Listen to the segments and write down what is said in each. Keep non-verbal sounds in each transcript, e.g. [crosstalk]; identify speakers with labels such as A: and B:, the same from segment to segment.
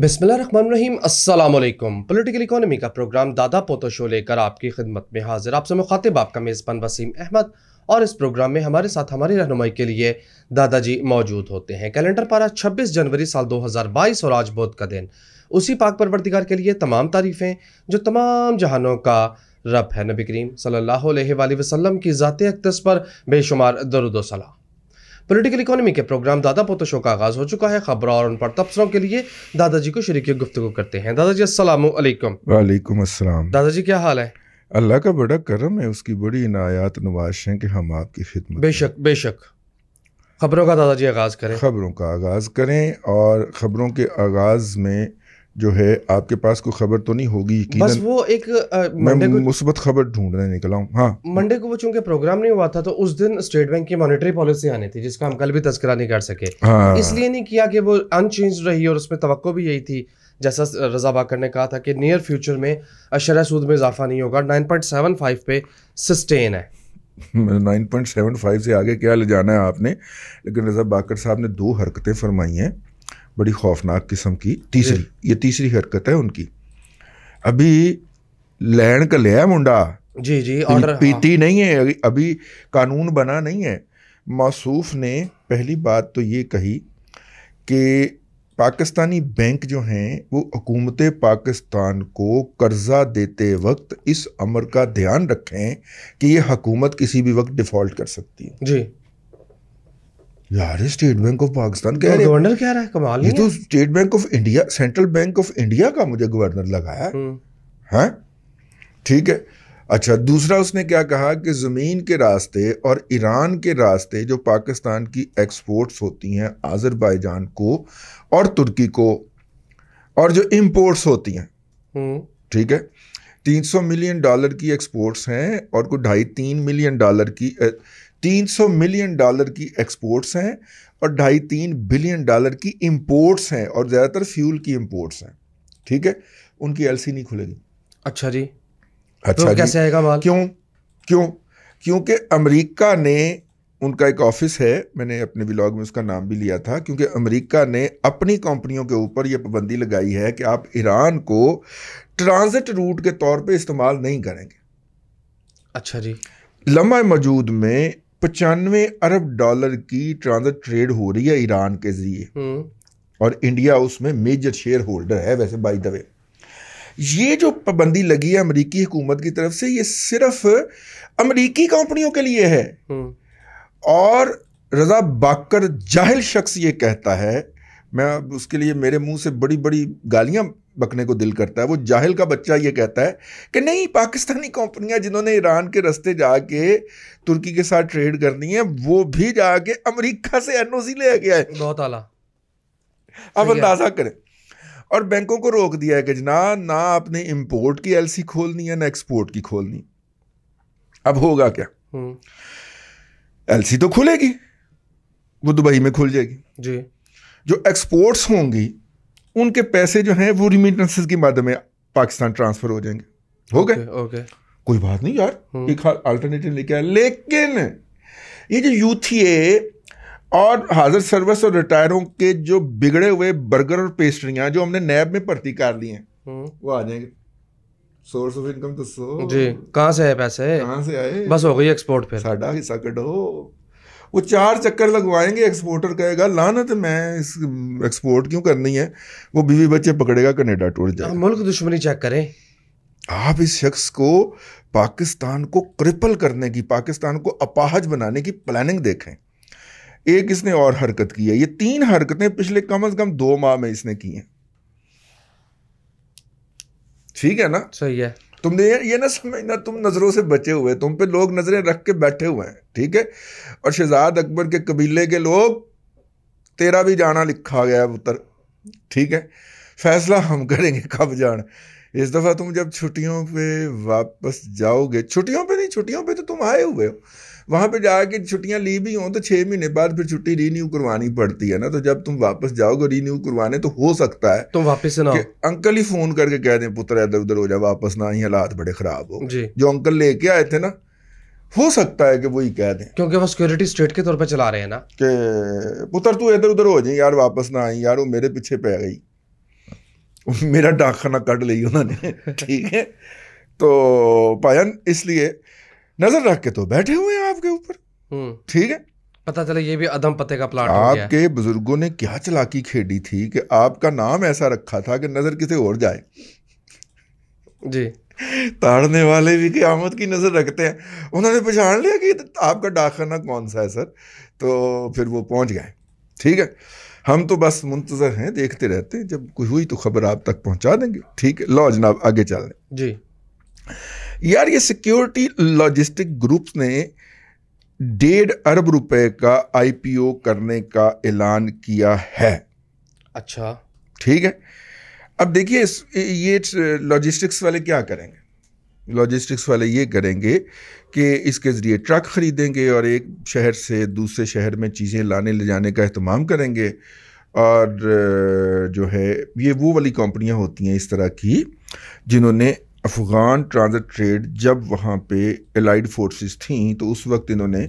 A: बिसमीम अल्लाम political economy का प्रोग्राम दादा पोतो शो लेकर आपकी खिदमत में हाजिर आपसे मुखातिब आपका मेज़बान वसीम अहमद और इस प्रोग्राम में हमारे साथ हमारी रहनुमाई के लिए दादाजी मौजूद होते हैं कैलेंडर पारा 26 जनवरी साल 2022 और आज बोध का दिन उसी पाक परवरदिगार के लिए तमाम तारीफ़ें जो तमाम जहानों का रब है नबी करीम सल्लल्लाहु अलैहि वसल्लम की ज़ात अकदस पर बेशुमार दरुदोसलाम पॉलिटिकल इकोनॉमी के प्रोग्राम दादा पोतो शो का आगाज हो चुका है खबरों और उन पर तबसरों के लिए दादाजी को शरीक गुफ्तु करते हैं दादाजी असलम
B: वालेकुम असलम
A: दादाजी क्या हाल है
B: अल्लाह का बड़ा करम है उसकी बड़ी इनायात नवाश है कि हम आपकी खिदमत
A: बेशक बेशक
B: खबरों का दादाजी आगाज़ करें खबरों का आगाज़ करें और ख़बरों के आगाज़ में जो है आपके पास कोई खबर तो नहीं होगी बस
A: वो एक मंडे को
B: मुस्बत खबर ढूंढने निकला हूँ हाँ
A: मंडे को वो चूंकि प्रोग्राम नहीं हुआ था तो उस दिन स्टेट बैंक की मॉनेटरी पॉलिसी आनी थी जिसका हम कल भी तस्करा नहीं कर सके हाँ। इसलिए नहीं किया कि वो अनचेंज रही और उसमें तो भी यही थी जैसा रजा बाकर ने कहा था कि नियर फ्यूचर में अशर सूद में इजाफा नहीं होगा नाइन पे सस्टेन है
B: नाइन से आगे क्या ले जाना है आपने लेकिन रजा बाकर साहब ने दो हरकतें फरमाई हैं बड़ी खौफनाक किस्म की तीसरी ये तीसरी हरकत है उनकी अभी लैंड का लिया मुंडा
A: जी जी ऑर्डर पीटी हाँ।
B: नहीं है अभी कानून बना नहीं है मासूफ ने पहली बात तो ये कही कि पाकिस्तानी बैंक जो हैं वो हुकूमत पाकिस्तान को कर्ज़ा देते वक्त इस अमर का ध्यान रखें कि ये हकूमत किसी भी वक्त डिफ़ॉल्ट कर सकती है जी यार स्टेट बैंक ऑफ पाकिस्तान कह तो रहे गवर्नर कह
A: रहा है कमाल ये तो State
B: Bank of India Central Bank of India का मुझे गवर्नर लगाया है हम्म। हाँ? ठीक है अच्छा दूसरा उसने क्या कहा कि ज़मीन के रास्ते और ईरान के रास्ते जो पाकिस्तान की एक्सपोर्ट्स होती हैं आज़रबाईजान को और तुर्की को और जो इम्पोर्ट्स होती हैं हम्म। ठीक है तीन मिलियन डॉलर की एक्सपोर्ट्स हैं और कोई ढाई तीन मिलियन डॉलर की ए, तीन सौ मिलियन डॉलर की एक्सपोर्ट्स हैं और ढाई तीन बिलियन डॉलर की इम्पोर्ट्स हैं और ज़्यादातर फ्यूल की इम्पोर्ट्स हैं ठीक है उनकी एल नहीं खुलेगी अच्छा जी तो अच्छा तो कैसे आएगा माल क्यों क्यों क्योंकि अमेरिका ने उनका एक ऑफिस है मैंने अपने ब्लॉग में उसका नाम भी लिया था क्योंकि अमेरिका ने अपनी कंपनियों के ऊपर यह पाबंदी लगाई है कि आप ईरान को ट्रांजिट रूट के तौर पे इस्तेमाल नहीं करेंगे अच्छा जी लम्बा मौजूद में पचानवे अरब डॉलर की ट्रांजिट ट्रेड हो रही है ईरान के जरिए हम्म। और इंडिया उसमें मेजर शेयर होल्डर है वैसे बाई द वे ये जो पाबंदी लगी है अमरीकी हुकूमत की तरफ से ये सिर्फ अमरीकी कंपनियों के लिए है हम्म। और रजा बाकर जाहिल शख्स ये कहता है मैं अब उसके लिए मेरे मुंह से बड़ी बड़ी गालियां बकने को दिल करता है वो जाहिल का बच्चा ये कहता है कि नहीं पाकिस्तानी कंपनियां जिन्होंने ईरान के रास्ते जाके तुर्की के साथ ट्रेड करनी है वो भी जाके अमेरिका से सी ले गया है बहुत आला अब अंदाजा करें और बैंकों को रोक दिया है कि जना ना आपने इम्पोर्ट की सी खोलनी है ना एक्सपोर्ट की खोलनी अब होगा क्या सी हम्म। तो खुलेगी वो दुबई में खुल जाएगी जी जो एक्सपोर्ट्स होंगी उनके पैसे जो हैं वो रिमिटेंसेस के माध्यम में पाकिस्तान ट्रांसफर हो जाएंगे हो गए ओके कोई बात नहीं यार हम्म। एक अल्टरनेटिव लेके आया लेकिन ये जो यूथीए और हाजिर सर्विस और रिटायरों के जो बिगड़े हुए बर्गर और पेस्ट्रियाँ जो हमने नैब में भर्ती कर ली हैं हम्म। वो आ जाएंगे सोर्स ऑफ इनकम तो सो जी कहाँ से है पैसे कहाँ से आए बस हो गई एक्सपोर्ट पे साढ़ा हिस्सा कटो वो चार चक्कर लगवाएंगे एक्सपोर्टर कहेगा लानत तो मैं इस एक्सपोर्ट क्यों करनी है वो बीवी बच्चे पकड़ेगा कनेडा टूट जाए
A: मुल्क दुश्मनी चेक करें आप इस
B: शख्स को पाकिस्तान को क्रिपल करने की पाकिस्तान को अपाहज बनाने की प्लानिंग देखें एक इसने और हरकत की है ये तीन हरकतें पिछले कम से कम दो माह में इसने की हैं
A: ठीक है ना सही है
B: तुमने ये ना समझना तुम नज़रों से बचे हुए तुम पे लोग नज़रें रख के बैठे हुए हैं ठीक है और शहजाद अकबर के कबीले के लोग तेरा भी जाना लिखा गया पुत्र ठीक है फैसला हम करेंगे कब जाना इस दफ़ा तुम जब छुट्टियों पे वापस जाओगे छुट्टियों पे नहीं छुट्टियों पे तो तुम आए हुए हो वहाँ पे जाके छुट्टियाँ ली भी हों तो छः महीने बाद फिर छुट्टी रीन्यू करवानी पड़ती है ना तो जब तुम वापस जाओगे रीन्यू करवाने तो हो सकता है तो वापस ना अंकल ही फ़ोन करके कह दें पुत्र इधर उधर हो जाए वापस ना ही हालात बड़े
A: ख़राब हो जो अंकल लेके आए थे ना हो सकता है कि वही कह दें क्योंकि वो सिक्योरिटी स्टेट के तौर पर चला रहे हैं ना
B: कि पुत्र तू इधर उधर हो जाए यार वापस ना आई यार वो मेरे पीछे पै गई मेरा डाखाना कट ली उन्होंने [laughs] ठीक है तो पायन इसलिए नजर रख के तो बैठे हुए
A: हैं आपके ऊपर हम्म। ठीक है पता चले ये भी अदम पते का प्लाट आपके
B: बुजुर्गों ने क्या चलाकी खेड़ी थी कि आपका नाम ऐसा रखा था कि नजर किसी और जाए जी ताड़ने वाले भी क्यामत की नज़र रखते हैं उन्होंने पहचान लिया कि आपका डाकखाना कौन सा है सर तो फिर वो पहुंच गए ठीक है हम तो बस मुंतज़र हैं देखते रहते हैं जब कुछ हुई तो खबर आप तक पहुंचा देंगे ठीक है लो जनाब आगे चल रहे जी यार ये सिक्योरिटी लॉजिस्टिक ग्रुप्स ने डेढ़ अरब रुपए का आईपीओ करने का ऐलान किया है अच्छा ठीक है अब देखिए ये लॉजिस्टिक्स वाले क्या करेंगे लॉजिस्टिक्स वाले ये करेंगे कि इसके ज़रिए ट्रक ख़रीदेंगे और एक शहर से दूसरे शहर में चीज़ें लाने ले जाने का अहतमाम करेंगे और जो है ये वो वाली कंपनियां होती हैं इस तरह की जिन्होंने अफ़गान ट्रांज़िट ट्रेड जब वहाँ पे एलाइड फोर्सेस थीं तो उस वक्त इन्होंने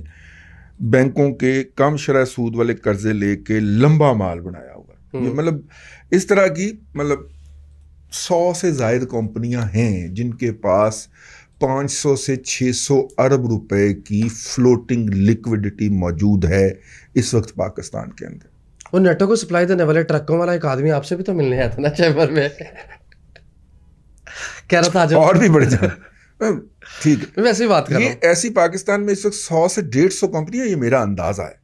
B: बैंकों के कम शरह सूद वाले कर्जे लेके लंबा माल बनाया होगा हम्म। मतलब इस तरह की मतलब सौ से जायद कंपनियां हैं जिनके पास 500 से 600 अरब रुपए की फ्लोटिंग लिक्विडिटी मौजूद है इस वक्त पाकिस्तान के अंदर
A: वो नेटो को सप्लाई देने वाले ट्रकों वाला एक आदमी आपसे भी तो मिलने आया था ना चैम्बर में कह रहा था और भी बढ़
B: जाए [laughs] ठीक है वैसे ही बात कर ये ऐसी पाकिस्तान में इस वक्त सौ से डेढ़ सौ कंपनियाँ ये मेरा अंदाज़ा है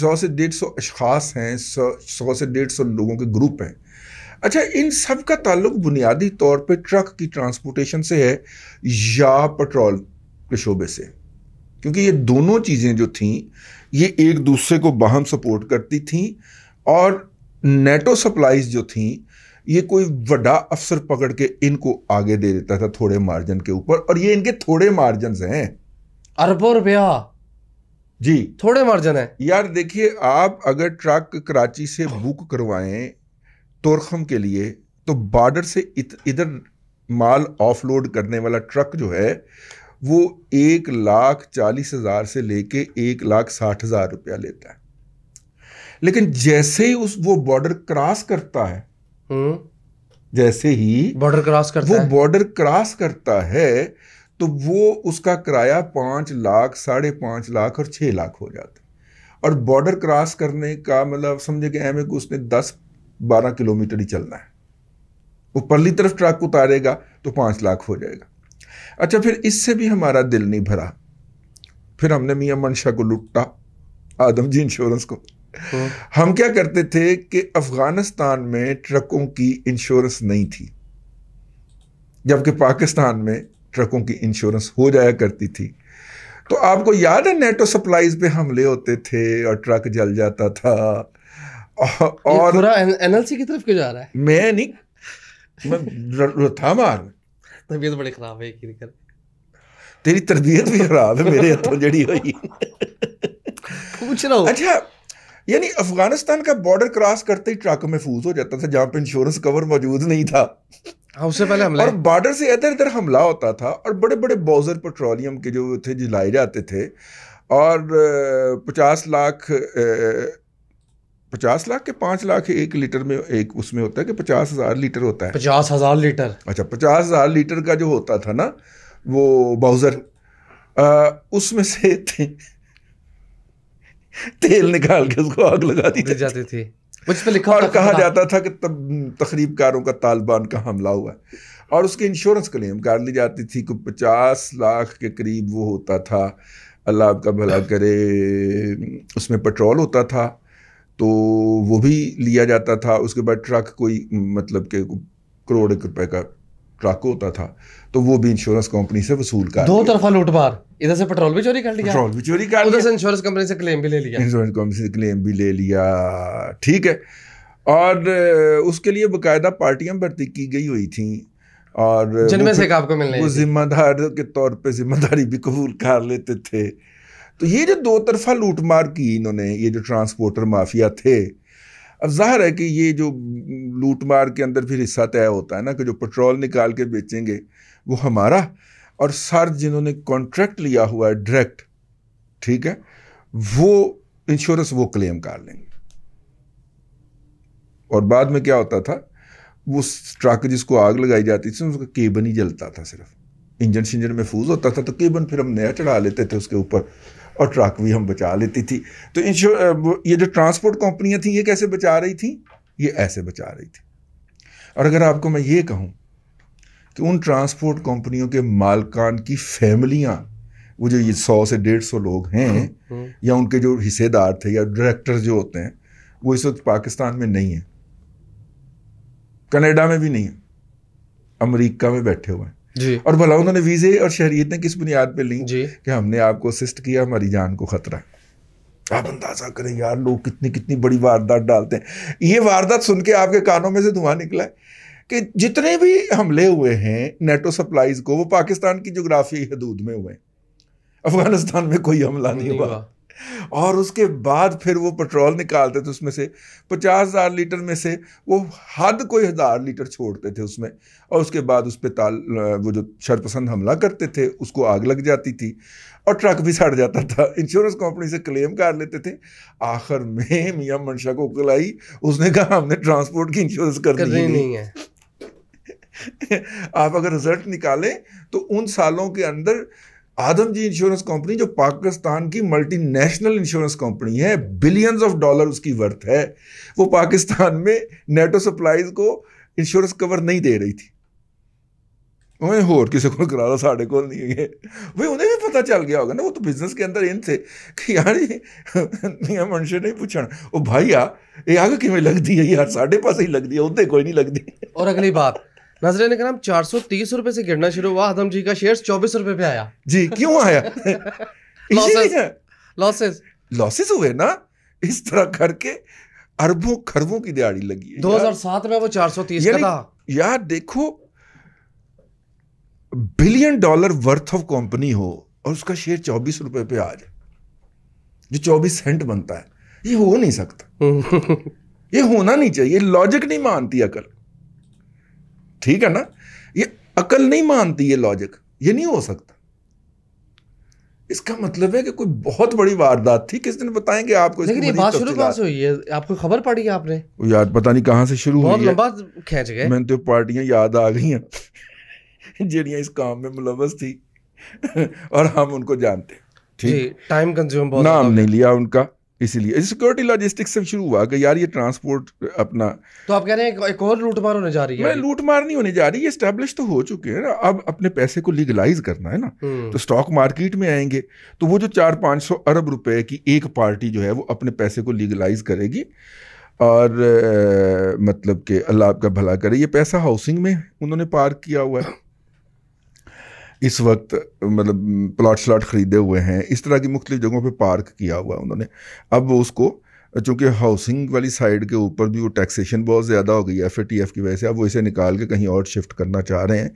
B: सौ से डेढ़ सौ अशास हैं सौ से डेढ़ सौ लोगों के ग्रुप हैं अच्छा इन सब का ताल्लुक बुनियादी तौर पे ट्रक की ट्रांसपोर्टेशन से है या पेट्रोल के शोबे से क्योंकि ये दोनों चीज़ें जो थीं ये एक दूसरे को बहम सपोर्ट करती थीं और नेटो सप्लाईज जो थीं ये कोई बड़ा अफसर पकड़ के इनको आगे दे देता था थोड़े मार्जिन के ऊपर और ये इनके थोड़े मार्जिन हैं अरबों रुपया जी थोड़े मार्जिन है यार देखिए आप अगर ट्रक कराची से बुक करवाएं तोरखम के लिए तो बॉर्डर से इधर माल ऑफलोड करने वाला ट्रक जो है वो एक लाख चालीस हज़ार से लेके एक लाख साठ हज़ार रुपया लेता है लेकिन जैसे ही उस वो बॉर्डर क्रॉस करता है हम्म। जैसे ही बॉर्डर क्रॉस करता वो बॉर्डर क्रॉस करता है तो वो उसका किराया पांच लाख साढ़े पांच लाख और छह लाख हो जाता है और बॉर्डर क्रॉस करने का मतलब समझे कि एम उसने दस बारह किलोमीटर ही चलना है वो तरफ ट्रक उतारेगा तो पांच लाख हो जाएगा अच्छा फिर इससे भी हमारा दिल नहीं भरा फिर हमने मियाँ मनशा को लुटा आदम जी इंश्योरेंस को हाँ। हम क्या करते थे कि अफगानिस्तान में ट्रकों की इंश्योरेंस नहीं थी जबकि पाकिस्तान में ट्रकों की इंश्योरेंस हो जाया करती थी तो आपको याद है नेटो सप्लाईज पे हमले होते थे और ट्रक जल जाता था और
A: एनएलसी की तरफ क्यों जा रहा है
B: मैं नहीं मैं था मार
A: तबीयत बड़ी खराब है
B: तेरी तरबियत भी खराब है मेरे हथों जड़ी हुई पूछ रहा हूँ अच्छा यानी अफगानिस्तान का बॉर्डर क्रॉस करते ही ट्रक महफूज हो जाता था जहाँ पे इंश्योरेंस कवर मौजूद नहीं था हाँ उससे पहले हमला और बॉर्डर से इधर इधर हमला होता था और बड़े बड़े बॉजर पेट्रोलियम के जो थे जलाए जाते थे और पचास लाख पचास लाख के पांच लाख एक लीटर में एक उसमें होता है कि पचास हज़ार लीटर होता है
A: पचास हज़ार लीटर
B: अच्छा पचास हज़ार लीटर का जो होता था ना वो बाउज़र उसमें से
A: तेल निकाल के उसको आग लगा दी जाती थी उस पर लिखा और कहा जाता
B: था कि तब तकरीबकारों का तालिबान का हमला हुआ और उसके इंश्योरेंस क्लेम कर ली जाती थी कि पचास लाख के करीब वो होता था अल्लाह आपका भला करे उसमें पेट्रोल होता था तो वो भी लिया जाता था उसके बाद ट्रक कोई मतलब के करोड़ रुपए का ट्रक होता था तो वो भी इंश्योरेंस कंपनी से वसूल कर
A: दो तरफा लूटमार इधर से पेट्रोल भी चोरी कर लिया पेट्रोल भी चोरी कर लिया इंश्योरेंस कंपनी से क्लेम भी ले लिया
B: इंश्योरेंस कंपनी से क्लेम भी ले लिया ठीक है और उसके लिए बाकायदा पार्टियां भर्ती की गई हुई थी और जिनमें से आपको मिलने वो जिम्मेदार के तौर पे जिम्मेदारी भी कबूल कर लेते थे तो ये जो दो तरफा लूटमार की इन्होंने ये जो ट्रांसपोर्टर माफिया थे अब जाहिर है कि ये जो लूट मार के अंदर फिर हिस्सा तय होता है ना कि जो पेट्रोल निकाल के बेचेंगे वो हमारा और सर जिन्होंने कॉन्ट्रैक्ट लिया हुआ है डायरेक्ट ठीक है वो इंश्योरेंस वो क्लेम कर लेंगे और बाद में क्या होता था वो ट्रक जिसको आग लगाई जाती थी उसका केबन ही जलता था सिर्फ इंजन शिंजन महफूज होता था तो केबन फिर हम नया चढ़ा लेते थे उसके ऊपर और ट्रक भी हम बचा लेती थी तो इंश्योर ये जो ट्रांसपोर्ट कंपनियाँ थी ये कैसे बचा रही थी ये ऐसे बचा रही थी और अगर आपको मैं ये कहूँ कि उन ट्रांसपोर्ट कंपनियों के मालकान की फैमिलियाँ वो जो ये सौ से डेढ़ सौ लोग हैं हम्म, या उनके जो हिस्सेदार थे या डायरेक्टर जो होते हैं वो इस वक्त पाकिस्तान में नहीं है कनाडा में भी नहीं है अमेरिका में बैठे हुए हैं और भला उन्होंने वीज़े और शहरीतें किस बुनियाद पर ली जी कि हमने आपको असिस्ट किया हमारी जान को ख़तरा आप अंदाज़ा करें यार लोग कितनी कितनी बड़ी वारदात डालते हैं ये वारदात सुन के आपके कानों में से धुआं निकला है कि जितने भी हमले हुए हैं नेटो सप्लाईज को वो पाकिस्तान की जोग्राफी हदूद में हुए हैं अफगानिस्तान में कोई हमला नहीं, नहीं हुआ और उसके बाद फिर वो पेट्रोल निकालते थे उसमें से पचास हज़ार लीटर में से वो हद कोई हज़ार लीटर छोड़ते थे उसमें और उसके बाद उस पर ताल वो जो शरपसंद हमला करते थे उसको आग लग जाती थी और ट्रक भी सड़ जाता था इंश्योरेंस कंपनी से क्लेम कर लेते थे आखिर में मियाँ मनशा को उकलाई उसने कहा हमने ट्रांसपोर्ट की इंश्योरेंस कर दी नहीं, नहीं है [laughs] आप अगर रिजल्ट निकालें तो उन सालों के अंदर आदम जी इंश्योरेंस कंपनी जो पाकिस्तान की मल्टीनेशनल इंश्योरेंस कंपनी है बिलियंस ऑफ डॉलर उसकी वर्थ है वो पाकिस्तान में नेटो सप्लाईज को इंश्योरेंस कवर नहीं दे रही थी उन्हें होर किसी को करा लो साढ़े को नहीं है भाई उन्हें भी पता चल गया होगा ना वो तो बिजनेस के अंदर इन थे कि यार
A: ये मनशे नहीं पूछना ओ भाई आ ये आग किमें लगती है यार साढ़े पास ही लगती है उदे कोई नहीं लगती और अगली बात ने कराम चार सौ तीस रुपए से गिरना शुरू हुआ आदम जी का शेयर चौबीस रुपए पे आया जी क्यों आया लॉसेस
B: [laughs] लॉसेस हुए ना इस तरह करके अरबों खरबों की दिहाड़ी लगी दो हजार
A: सात में वो चार सौ तीस का था
B: यार देखो billion dollar worth of company हो और उसका शेयर चौबीस रुपए पे आ जाए जो चौबीस सेंट बनता है ये हो नहीं सकता [laughs] ये होना नहीं चाहिए लॉजिक नहीं मानती अकल ठीक है ना ये अकल नहीं मानती ये लॉजिक ये नहीं हो सकता
A: इसका मतलब है कि कोई
B: बहुत बड़ी वारदात थी किस दिन बताएंगे आपको लेकिन ये बात शुरू कहां से हुई
A: है आपको खबर पड़ी है आपने
B: यार पता नहीं कहां से शुरू हुई लंबा
A: खींच गए मैंने
B: तो पार्टियां याद आ गई हैं
A: जड़ियाँ इस काम में मुलवस थी
B: और हम उनको जानते हैं ठीक टाइम कंज्यूम बहुत नाम नहीं लिया उनका इसीलिए सिक्योरिटी लॉजिस्टिक्स से शुरू हुआ कि यार ये ट्रांसपोर्ट अपना
A: तो आप कह रहे हैं एक और लूटमार होने जा रही है मैं
B: लूटमार नहीं होने जा रही ये स्टैब्लिश तो हो चुके हैं ना अब अपने पैसे को लीगलाइज करना है ना हम्म। तो स्टॉक मार्केट में आएंगे तो वो जो चार पाँच सौ अरब रुपए की एक पार्टी जो है वो अपने पैसे को लीगलाइज करेगी और मतलब कि अल्लाह आपका भला करे ये पैसा हाउसिंग में उन्होंने पार्क किया हुआ है इस वक्त मतलब प्लाट श्लाट ख़रीदे हुए हैं इस तरह की मुख्तलिफ जगहों पर पार्क किया हुआ उन्होंने अब वो उसको चूँकि हाउसिंग वाली साइड के ऊपर भी वो टैक्सेशन बहुत ज़्यादा हो गई है एफ ए टी एफ़ की वजह से अब वो इसे निकाल के कहीं और शिफ्ट करना चाह रहे हैं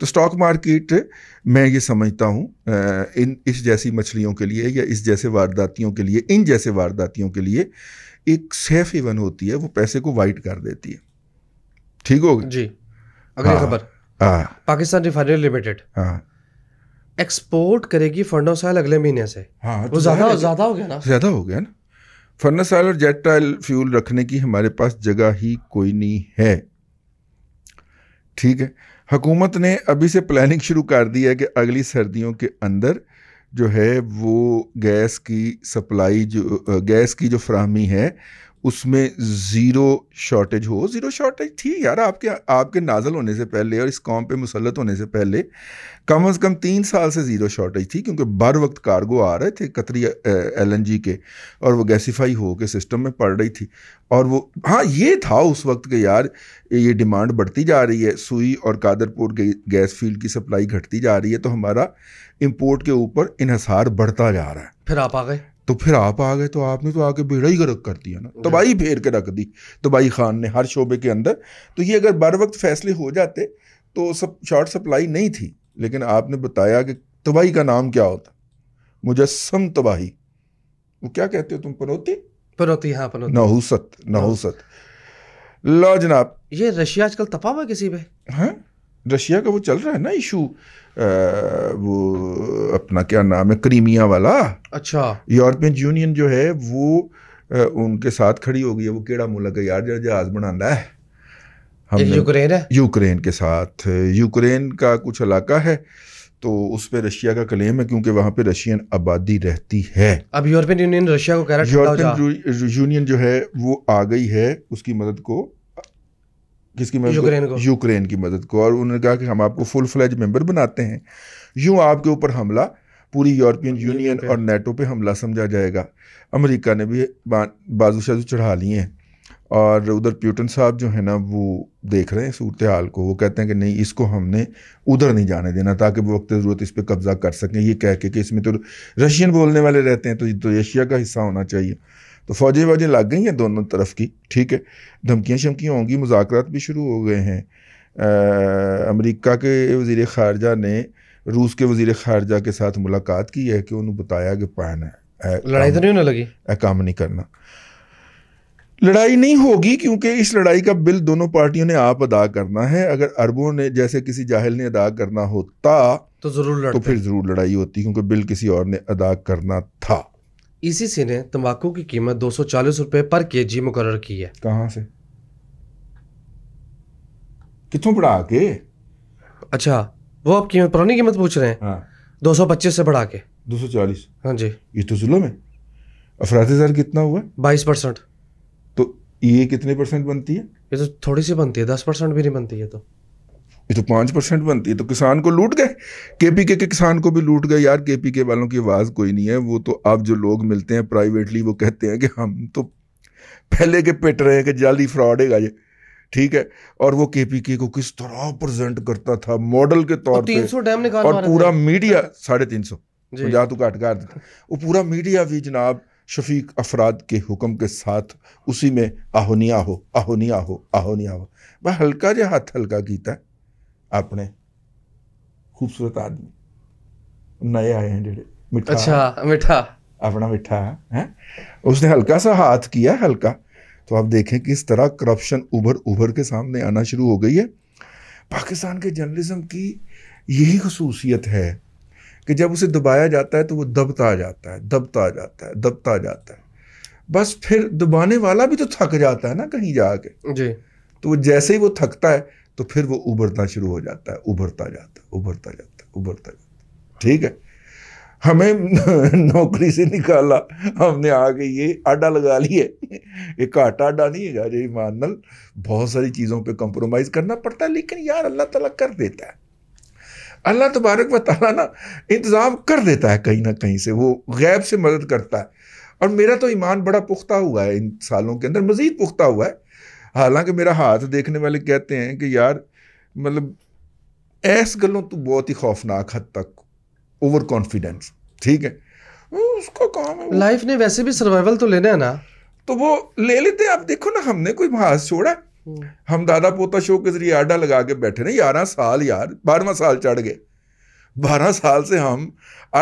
B: तो स्टॉक मार्केट मैं ये समझता हूँ इन इस जैसी मछलियों के लिए या इस जैसे वारदातियों के लिए इन जैसे वारदातियों के लिए एक सेफ इवन होती है वो पैसे को वाइट कर देती है ठीक होगा जी अगली हाँ। खबर हाँ।
A: पाकिस्तान रिफाइनरी लिमिटेड हाँ। एक्सपोर्ट करेगी फर्नोस ऑयल अगले महीने से हाँ, वो तो ज्यादा ज्यादा हो गया ना
B: ज्यादा हो गया ना फर्नस ऑयल और जेट ऑयल फ्यूल रखने की हमारे पास जगह ही कोई नहीं है ठीक है हकूमत ने अभी से प्लानिंग शुरू कर दी है कि अगली सर्दियों के अंदर जो है वो गैस की सप्लाई जो गैस की जो फ्राहमी है उसमें ज़ीरो शॉर्टेज हो ज़ीरो शॉर्टेज थी यार आपके आपके नाजल होने से पहले और इस कॉम पे मुसलत होने से पहले कम अज़ कम तीन साल से ज़ीरो शॉर्टेज थी क्योंकि बर वक्त कार्गो आ रहे थे कतरी एल के और वो गैसीफाई हो के सिस्टम में पड़ रही थी और वो हाँ ये था उस वक्त के यार ये डिमांड बढ़ती जा रही है सुई और कादरपुर के गैस फील्ड की सप्लाई घटती जा रही है तो हमारा इम्पोर्ट के ऊपर इहसार बढ़ता जा रहा है फिर आप आ गए तो फिर आप आ गए तो आपने तो आके बेड़ा ही गर्क कर दिया ना तबाही फेर के रख दी तबाही खान ने हर शोबे के अंदर तो ये अगर बर वक्त फैसले हो जाते तो सब शॉर्ट सप्लाई नहीं थी लेकिन आपने बताया कि तबाही का नाम क्या होता मुजस्म तबाही वो क्या कहते
A: हो तुम पनौती पनौती हाँ पनौती
B: नहुसत हाँ। नहुसत लो जनाब
A: ये रशिया आजकल तपा हुआ किसी पे हाँ
B: रशिया का वो चल रहा है ना इशू वो अपना क्या नाम है क्रीमिया वाला अच्छा यूरोपियन यूनियन जो है वो आ, उनके साथ खड़ी हो गई है वो केड़ा मुल्क है यार जो जहाज बनाना है
A: हमने यूक्रेन है
B: यूक्रेन के साथ यूक्रेन का कुछ इलाका है तो उस पर रशिया का क्लेम है क्योंकि वहाँ पे रशियन आबादी रहती है
A: अब यूरोपियन यूनियन रशिया को
B: कह रहा है यूरोपियन यूनियन जो है वो आ गई है उसकी मदद को किसकी मदद यूक्रेन को यूक्रेन की मदद को और उन्होंने कहा कि हम आपको फुल फ्लैज मेंबर बनाते हैं यूं आपके ऊपर हमला पूरी यूरोपियन यूनियन और नेटो पे हमला समझा जाएगा अमेरिका ने भी बा, बाजू शाजू चढ़ा लिए हैं और उधर प्यूटन साहब जो है ना वो देख रहे हैं सूरत हाल को वो कहते हैं कि नहीं इसको हमने उधर नहीं जाने देना ताकि वो वक्त ज़रूरत इस पर कब्ज़ा कर सकें ये कह के कि इसमें तो रशियन बोलने वाले रहते हैं तो ये तो एशिया का हिस्सा होना चाहिए तो फौजें वौजें लग गई हैं दोनों तरफ की ठीक है धमकियाँ शमकियाँ होंगी मुजाकर भी शुरू हो गए हैं अमरीका के वजीर खारजा ने रूस के वजीर खारजा के साथ मुलाकात की है कि उन्होंने बताया कि पैन है लड़ाई तो नहीं होने लगी ए काम नहीं करना लड़ाई नहीं होगी क्योंकि इस लड़ाई का बिल दोनों पार्टियों ने आप अदा करना है अगर अरबों ने जैसे किसी जाहिल ने अदा करना होता
A: तो जरूर तो फिर
B: जरूर लड़ाई होती क्योंकि बिल किसी और ने अदा करना था
A: ईसीसी ने तंबाकू की कीमत दो सौ चालीस रुपये पर के जी मुकर की है कहाँ से कितों बढ़ा के अच्छा वो आप कीमत पुरानी कीमत पूछ रहे हैं हाँ। दो सौ पच्चीस से बढ़ा के दो सौ चालीस हाँ जी ये तो जुलम है अफराज हजार कितना हुआ बाईस परसेंट तो ये कितने परसेंट बनती है ये तो थोड़ी सी बनती है दस परसेंट भी नहीं बनती है तो
B: ये तो पाँच परसेंट बनती है तो किसान को लूट गए के के, के किसान को भी लूट गए यार के पी के वालों की आवाज़ कोई नहीं है वो तो आप जो लोग मिलते हैं प्राइवेटली वो कहते हैं कि हम तो पहले के पिट रहे हैं कि जाली फ्रॉड है ये ठीक है और वो के पी के को किस तरह प्रेजेंट करता था मॉडल के तौर पर और पूरा मीडिया [laughs] साढ़े तीन सौ पंजाह तो घट कर देता वो पूरा मीडिया भी जनाब शफीक अफराद के हुक्म के साथ उसी में आहोनिया हो आहोनिया हो आहोनिया हो वह हल्का जहा हथ हल्का कीता है अपने खूबसूरत आदमी नए आए हैं जेडे मिठा अच्छा मिठा अपना मिठा है उसने हल्का सा हाथ किया हल्का तो आप देखें किस तरह करप्शन उभर उभर के सामने आना शुरू हो गई है पाकिस्तान के जर्नलिज्म की यही खसूसियत है कि जब उसे दबाया जाता है तो वो दबता जाता है दबता जाता है दबता जाता है बस फिर दबाने वाला भी तो थक जाता है ना कहीं जाके जी तो वो जैसे ही वो थकता है तो फिर वो उभरना शुरू हो जाता है उभरता जाता है उभरता जाता है उभरता जाता ठीक है हमें नौकरी से निकाला हमने आगे ये आडा लगा लिए ये घाटा आडा नहीं है यार ईमान नल बहुत सारी चीज़ों पे कंप्रोमाइज़ करना पड़ता है लेकिन यार अल्लाह तला कर देता है अल्लाह तबारक व ना इंतज़ाम कर देता है कहीं ना कहीं से वो गैब से मदद करता है और मेरा तो ईमान बड़ा पुख्ता हुआ है इन सालों के अंदर मज़ीद पुख्ता हुआ है हालांकि मेरा हाथ देखने वाले कहते हैं कि यार मतलब ऐस गलों तो बहुत ही खौफनाक हद तक ओवर कॉन्फिडेंस ठीक है उसका काम है लाइफ ने वैसे भी सर्वाइवल तो लेना है ना तो वो ले लेते हैं आप देखो ना हमने कोई महाज छोड़ा हम्म। हम दादा पोता शो के जरिए आडा लगा के बैठे ना यारह साल यार बारहवा साल चढ़ गए बारह साल से हम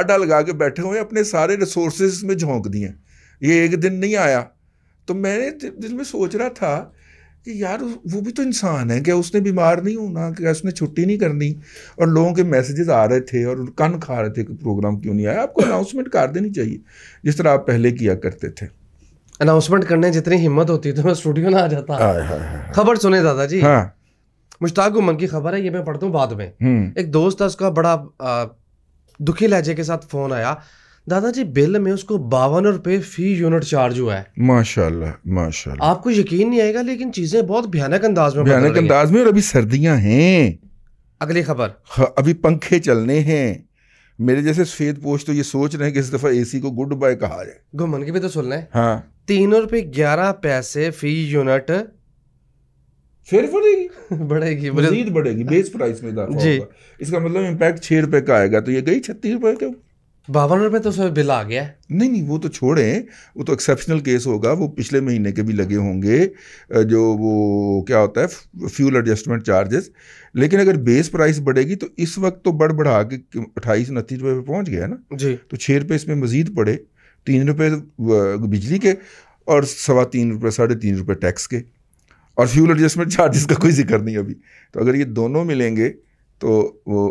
B: आडा लगा के बैठे हुए अपने सारे रिसोर्सेज में झोंक दिए ये एक दिन नहीं आया तो मैंने दिल में सोच रहा था कि यार वो भी तो इंसान है क्या उसने बीमार नहीं होना क्या उसने छुट्टी नहीं करनी और लोगों के मैसेजेस आ रहे थे और कन खा रहे थे कि प्रोग्राम क्यों नहीं आया आपको अनाउंसमेंट [coughs] कर देनी चाहिए जिस तरह आप पहले किया करते थे
A: अनाउंसमेंट करने जितनी हिम्मत होती तो मैं स्टूडियो ना आ जाता खबर सुने दादाजी हाँ मुश्ताक उमंग की खबर है ये मैं पढ़ता हूँ बाद में हम्म। एक दोस्त था उसका बड़ा दुखी लहजे के साथ फोन आया दादाजी बिल में उसको बावन रुपए फी यूनिट चार्ज हुआ है
B: माशाल्लाह माशाल्लाह
A: आपको यकीन नहीं आएगा लेकिन चीजें बहुत भयानक अंदाज में भयानक अंदाज
B: में और अभी सर्दियां हैं अगली खबर अभी पंखे चलने हैं मेरे जैसे सफेद पोष तो ये सोच रहे हैं कि इस दफा एसी को गुड बाय कहा जाए
A: घुमन की भी तो सुन रहे हाँ तीन रुपए ग्यारह पैसे फी यूनिट फिर [laughs] बढ़ेगी बढ़ेगी मजीद बढ़ेगी बेस प्राइस में जी इसका मतलब
B: इम्पैक्ट छह रुपए का आएगा
A: तो ये गई छत्तीस रुपए के बावन रुपए तो उसमें बिल आ गया
B: नहीं नहीं वो तो छोड़े वो तो एक्सेप्शनल केस होगा वो पिछले महीने के भी लगे होंगे जो वो क्या होता है फ्यूल एडजस्टमेंट चार्जेस लेकिन अगर बेस प्राइस बढ़ेगी तो इस वक्त तो बढ़ बढ़ा के अट्ठाईस उनतीस रुपये पर पहुँच गया ना जी तो छः रुपये इसमें मजीद पड़े तीन रुपये बिजली के और सवा तीन रुपये साढ़े तीन रुपये टैक्स के और फ्यूल एडजस्टमेंट चार्जेस का कोई जिक्र नहीं अभी तो अगर ये दोनों मिलेंगे तो वो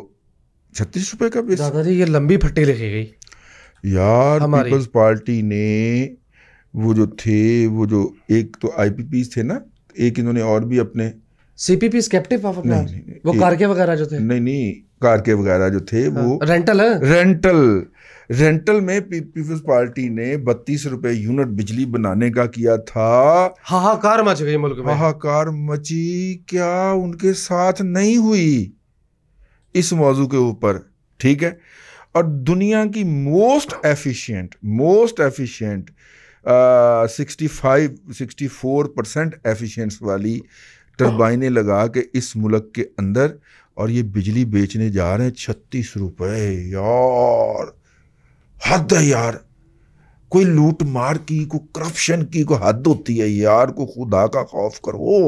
B: छत्तीस रुपए का बेस
A: दादाजी ये लंबी फट्टी लिखी गई
B: यार पीपल्स पार्टी ने वो जो थे वो जो एक तो आईपीपीस थे ना एक इन्होंने और भी अपने सीपीपी स्केप्टिव ऑफ अपना नहीं, नहीं, वो कारके वगैरह जो थे नहीं नहीं कारके वगैरह जो थे हाँ, वो रेंटल है रेंटल रेंटल में पीपल्स पार्टी ने बत्तीस रुपए यूनिट बिजली बनाने का किया था
A: हाहाकार मच गई मुल्क में हाहाकार मची
B: क्या उनके साथ नहीं हुई इस मौजू के ऊपर ठीक है और दुनिया की most efficient most efficient sixty five sixty four percent efficiency वाली टर्बाइने लगा के इस मुल्क के अंदर और ये बिजली बेचने जा रहे हैं छत्तीस रुपये यार हद है यार कोई लूट मार की कोई करप्शन की कोई हद होती है यार को खुदा का खौफ करो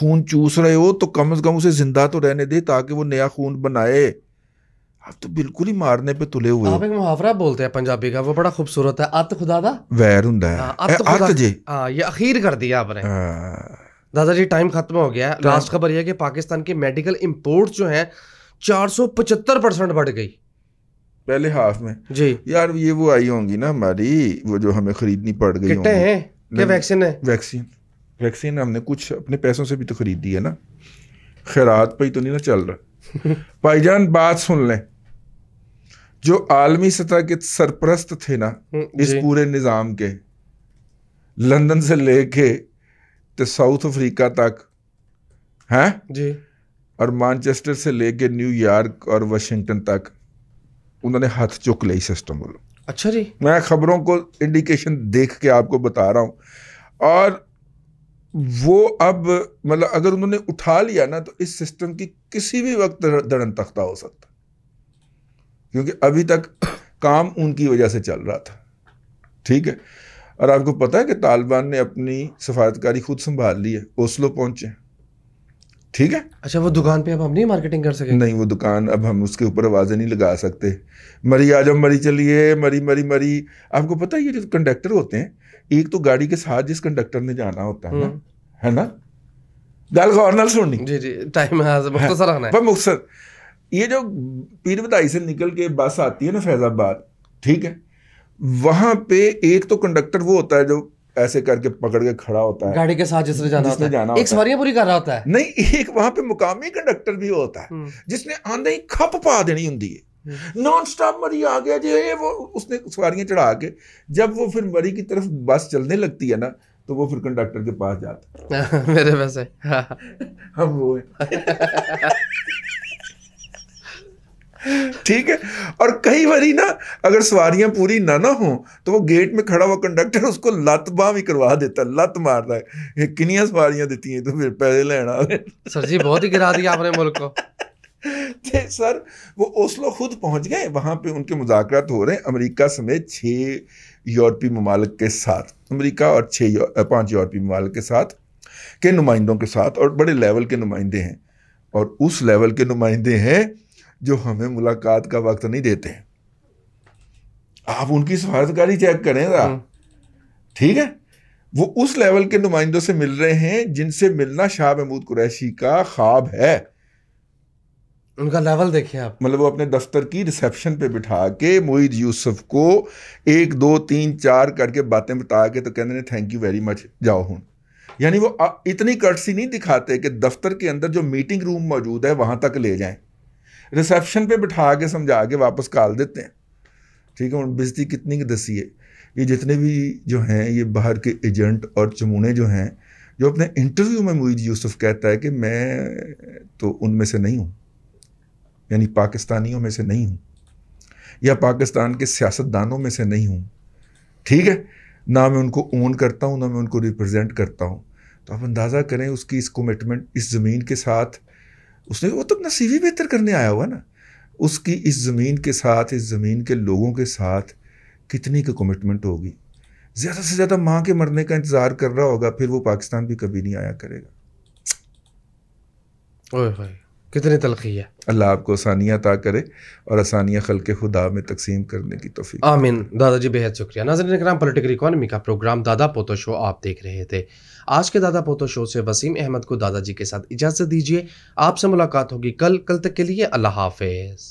B: खून चूस रहे हो तो कम से कम उसे जिंदा तो रहने दे ताकि वो नया खून बनाए आप तो बिल्कुल ही मारने पे तुले हुए आप
A: एक मुहावरा बोलते हैं पंजाबी का वो बड़ा खूबसूरत है अत खुदा दा
B: वैर हुंदा है अत हाँ, खुदा जी
A: हां ये अखीर कर दिया आपने हाँ। दादाजी टाइम खत्म हो गया है लास्ट खबर ये है कि पाकिस्तान की मेडिकल इंपोर्ट जो है 475 परसेंट बढ़ गई
B: पहले हाफ में जी यार ये वो आई होंगी ना हमारी वो जो हमें खरीदनी पड़ गई किटें हैं क्या वैक्सीन है वैक्सीन वैक्सीन हमने कुछ अपने पैसों से भी तो खरीदी है ना खैरात पर ही तो नहीं ना चल रहा [laughs] भाईजान बात सुन लें जो आलमी सतह के सरपरस्त थे ना हम्म, इस पूरे निज़ाम के लंदन से लेके तो साउथ अफ्रीका तक हैं जी और मानचेस्टर से लेके न्यूयॉर्क और वाशिंगटन तक उन्होंने हाथ चुक लिया सिस्टम वालों अच्छा जी मैं खबरों को इंडिकेशन देख के आपको बता रहा हूँ और वो अब मतलब अगर उन्होंने उठा लिया ना तो इस सिस्टम की किसी भी वक्त दड़न तख्ता हो सकता क्योंकि अभी तक काम उनकी वजह से चल रहा था ठीक है और आपको पता है कि तालिबान ने अपनी सफारतकारी खुद संभाल ली है ओसलो पहुंचे ठीक है अच्छा वो दुकान पे अब हम नहीं मार्केटिंग कर सके नहीं वो दुकान अब हम उसके ऊपर आवाज़ें नहीं लगा सकते मरी आ जाओ मरी चलिए मरी मरी मरी आपको पता है ये जो कंडक्टर होते हैं एक तो गाड़ी के साथ जिस कंडक्टर ने जाना होता है ना हम्म। है ना गल गौर नाल सुननी जी जी टाइम मुख्तसर आना है मुख्तसर ये जो पीर बधाई से निकल के बस आती है ना फैजाबाद ठीक है वहां पे एक तो कंडक्टर वो होता है जो ऐसे करके पकड़ के खड़ा होता है गाड़ी
A: के साथ जिसने जाना जिसने होता जाना है जाना एक सवारियां पूरी कर रहा होता
B: है नहीं एक वहां पे मुकामी कंडक्टर भी होता है हम्म। जिसने आंदे ही खप पा देनी होती है नॉन स्टॉप मरी आ गया जी वो उसने सवारियाँ चढ़ा के जब वो फिर मरी की तरफ बस चलने लगती है ना तो वो फिर कंडक्टर के पास
A: जाते [laughs] मेरे पास है [laughs] हम वो [laughs]
B: ठीक है और कई बारी ना अगर सवारियां पूरी ना ना हो तो वो गेट में खड़ा हुआ कंडक्टर उसको लत बाह भी करवा देता लत मारता है किनिया सवारियां देती हैं तो फिर पैसे लेना
A: सर जी बहुत ही गिरा दिया आपने मुल्क को
B: थे सर वो ओस्लो खुद पहुंच गए वहां पे उनके मुजाकर हो रहे हैं अमेरिका समेत छः यूरोपीय ममालक के साथ अमेरिका और छः पांच यूरोपीय ममालक के साथ के नुमाइंदों के साथ और बड़े लेवल के नुमाइंदे हैं और उस लेवल के नुमाइंदे हैं जो हमें मुलाकात का वक्त नहीं देते हैं आप उनकी सफारतकारी चेक करें हम्म। ठीक है वो उस लेवल के नुमाइंदों से मिल रहे हैं जिनसे मिलना शाह महमूद कुरैशी का ख्वाब है उनका लेवल देखिए आप मतलब वो अपने दफ्तर की रिसेप्शन पे बिठा के मोहित यूसुफ को एक दो तीन चार करके बातें बता के तो कहते हैं थैंक यू वेरी मच जाओ हूँ यानी वो इतनी कर्सी नहीं दिखाते कि दफ्तर के अंदर जो मीटिंग रूम मौजूद है वहाँ तक ले जाएं रिसेप्शन पे बिठा के समझा के वापस काल देते हैं ठीक है उन बिजती कितनी की दसी है ये जितने भी जो हैं ये बाहर के एजेंट और चमूने जो हैं जो अपने इंटरव्यू में मोहित यूसुफ कहता है कि मैं तो उनमें से नहीं हूँ यानी पाकिस्तानियों में से नहीं हूँ या पाकिस्तान के सियासतदानों में से नहीं हूँ ठीक है ना मैं उनको ओन करता हूँ ना मैं उनको रिप्रेजेंट करता हूँ तो आप अंदाज़ा करें उसकी इस कमिटमेंट इस ज़मीन के साथ उसने वो तो अपना सीवी बेहतर करने आया हुआ ना उसकी इस ज़मीन के साथ इस ज़मीन के लोगों के साथ कितनी की कमिटमेंट होगी ज़्यादा से ज़्यादा माँ के मरने का इंतज़ार कर रहा होगा फिर वो पाकिस्तान भी कभी नहीं आया करेगा
A: ओए भाई कितने तलखी है
B: अल्लाह आपको आसानियाँ अता करे और आसानियाँ खल के खुदा में तकसीम करने की तोफ़ी
A: आमीन दादाजी बेहद शुक्रिया नाजरन कराम पोलिटिकल इकानमी का प्रोग्राम दादा पोतो शो आप देख रहे थे आज के दादा पोतो शो से वसीम अहमद को दादाजी के साथ इजाज़त दीजिए आपसे मुलाकात होगी कल कल तक के लिए अल्लाह हाफिज़